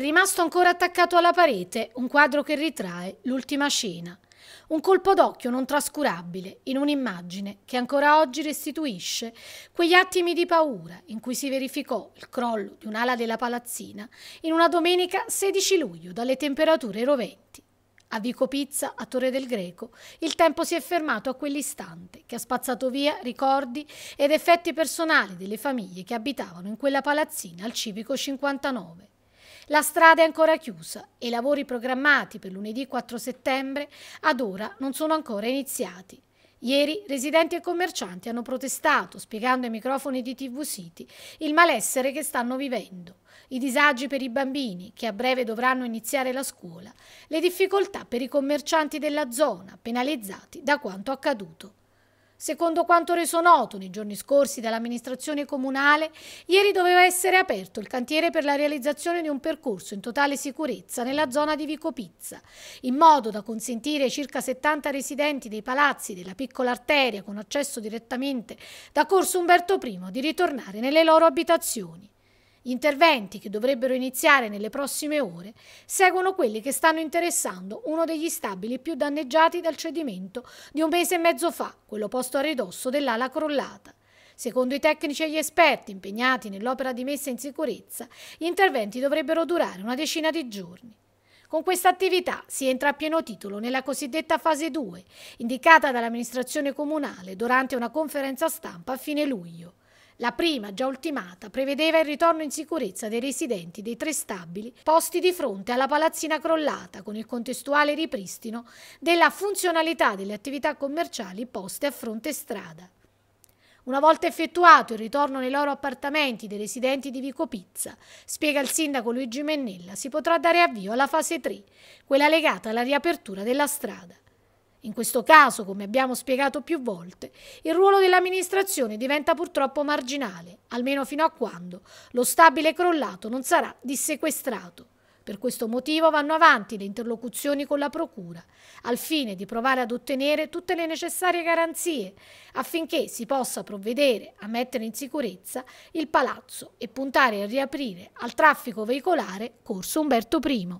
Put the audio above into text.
rimasto ancora attaccato alla parete un quadro che ritrae l'ultima scena. Un colpo d'occhio non trascurabile in un'immagine che ancora oggi restituisce quegli attimi di paura in cui si verificò il crollo di un'ala della palazzina in una domenica 16 luglio dalle temperature roventi. A Vico Pizza, a Torre del Greco, il tempo si è fermato a quell'istante che ha spazzato via ricordi ed effetti personali delle famiglie che abitavano in quella palazzina al civico 59. La strada è ancora chiusa e i lavori programmati per lunedì 4 settembre ad ora non sono ancora iniziati. Ieri residenti e commercianti hanno protestato, spiegando ai microfoni di TV City il malessere che stanno vivendo, i disagi per i bambini che a breve dovranno iniziare la scuola, le difficoltà per i commercianti della zona penalizzati da quanto accaduto. Secondo quanto reso noto nei giorni scorsi dall'amministrazione comunale, ieri doveva essere aperto il cantiere per la realizzazione di un percorso in totale sicurezza nella zona di Vico Pizza, in modo da consentire ai circa 70 residenti dei palazzi della piccola arteria con accesso direttamente da Corso Umberto I di ritornare nelle loro abitazioni. Gli interventi che dovrebbero iniziare nelle prossime ore seguono quelli che stanno interessando uno degli stabili più danneggiati dal cedimento di un mese e mezzo fa, quello posto a ridosso dell'ala crollata. Secondo i tecnici e gli esperti impegnati nell'opera di messa in sicurezza, gli interventi dovrebbero durare una decina di giorni. Con questa attività si entra a pieno titolo nella cosiddetta fase 2, indicata dall'amministrazione comunale durante una conferenza stampa a fine luglio. La prima, già ultimata, prevedeva il ritorno in sicurezza dei residenti dei tre stabili posti di fronte alla palazzina crollata con il contestuale ripristino della funzionalità delle attività commerciali poste a fronte strada. Una volta effettuato il ritorno nei loro appartamenti dei residenti di Vico Pizza, spiega il sindaco Luigi Mennella, si potrà dare avvio alla fase 3, quella legata alla riapertura della strada. In questo caso, come abbiamo spiegato più volte, il ruolo dell'amministrazione diventa purtroppo marginale, almeno fino a quando lo stabile crollato non sarà dissequestrato. Per questo motivo vanno avanti le interlocuzioni con la Procura, al fine di provare ad ottenere tutte le necessarie garanzie affinché si possa provvedere a mettere in sicurezza il palazzo e puntare a riaprire al traffico veicolare Corso Umberto I.